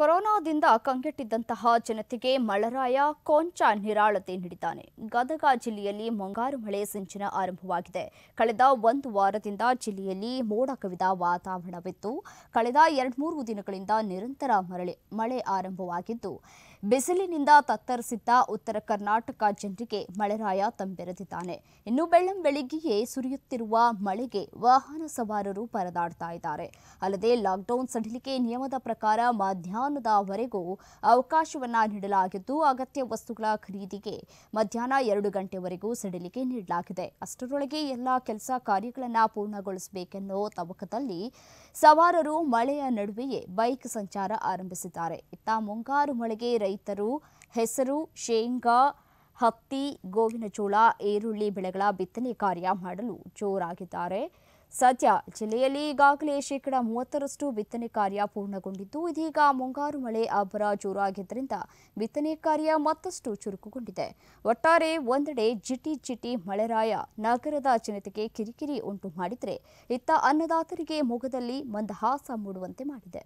ಕೊರೋನಾದಿಂದ ಕಂಗೆಟ್ಟಿದ್ದಂತಹ ಜನತೆಗೆ ಮಳರಾಯ ಕೊಂಚ ನಿರಾಳತೆ ನೀಡಿದ್ದಾನೆ ಗದಗ ಜಿಲ್ಲೆಯಲ್ಲಿ ಮುಂಗಾರು ಮಳೆ ಸಂಚನ ಆರಂಭವಾಗಿದೆ ಕಳೆದ ಒಂದು ವಾರದಿಂದ ಜಿಲ್ಲೆಯಲ್ಲಿ ಮೋಡ ಕವಿದ ವಾತಾವರಣವಿತ್ತು ಕಳೆದ ಎರಡ್ಮೂರು ದಿನಗಳಿಂದ ನಿರಂತರ ಮಳೆ ಆರಂಭವಾಗಿದ್ದು ಬಿಸಿಲಿನಿಂದ ತತ್ತರಿಸಿದ್ದ ಉತ್ತರ ಕರ್ನಾಟಕ ಜನರಿಗೆ ಮಳೆರಾಯ ತಂಬೆರೆದಿದ್ದಾನೆ ಇನ್ನು ಬೆಳ್ಳಂ ಬೆಳಿಗ್ಗೆಯೇ ಸುರಿಯುತ್ತಿರುವ ಮಳೆಗೆ ವಾಹನ ಸವಾರರು ಪರದಾಡ್ತಾ ಇದ್ದಾರೆ ಅಲ್ಲದೆ ಲಾಕ್ಡೌನ್ ಸಡಿಲಿಕೆ ನಿಯಮದ ಪ್ರಕಾರ ಮಧ್ಯಾಹ್ನದವರೆಗೂ ಅವಕಾಶವನ್ನ ನೀಡಲಾಗಿದ್ದು ಅಗತ್ಯ ವಸ್ತುಗಳ ಖರೀದಿಗೆ ಮಧ್ಯಾಹ್ನ ಎರಡು ಗಂಟೆವರೆಗೂ ಸಡಿಲಿಕೆ ನೀಡಲಾಗಿದೆ ಅಷ್ಟರೊಳಗೆ ಎಲ್ಲ ಕೆಲಸ ಕಾರ್ಯಗಳನ್ನು ಪೂರ್ಣಗೊಳಿಸಬೇಕೆನ್ನೋ ತವಕದಲ್ಲಿ ಸವಾರರು ಮಳೆಯ ನಡುವೆಯೇ ಬೈಕ್ ಸಂಚಾರ ಆರಂಭಿಸಿದ್ದಾರೆ ಇತ್ತ ಮುಂಗಾರು ಮಳೆಗೆ ರೈತ ರೈತರು ಹೆಸರು ಶೇಂಗಾ ಹತ್ತಿ ಗೋವಿನ ಜೋಳ ಈರುಳ್ಳಿ ಬೆಳೆಗಳ ಬಿತ್ತನೆ ಕಾರ್ಯ ಮಾಡಲು ಜೋರಾಗಿದ್ದಾರೆ ಸದ್ಯ ಜಿಲ್ಲೆಯಲ್ಲಿ ಈಗಾಗಲೇ ಶೇಕಡಾ ಮೂವತ್ತರಷ್ಟು ಬಿತ್ತನೆ ಕಾರ್ಯ ಪೂರ್ಣಗೊಂಡಿದ್ದು ಇದೀಗ ಮುಂಗಾರು ಮಳೆ ಅಬ್ಬರ ಜೋರಾಗಿದ್ದರಿಂದ ಬಿತ್ತನೆ ಕಾರ್ಯ ಮತ್ತಷ್ಟು ಚುರುಕುಗೊಂಡಿದೆ ಒಟ್ಟಾರೆ ಒಂದೆಡೆ ಜಿಟಿ ಜಿಟಿ ಮಳೆರಾಯ ನಗರದ ಜನತೆಗೆ ಕಿರಿಕಿರಿ ಉಂಟು ಮಾಡಿದರೆ ಇತ್ತ ಅನ್ನದಾತರಿಗೆ ಮುಖದಲ್ಲಿ ಮಂದಹಾಸ ಮೂಡುವಂತೆ ಮಾಡಿದೆ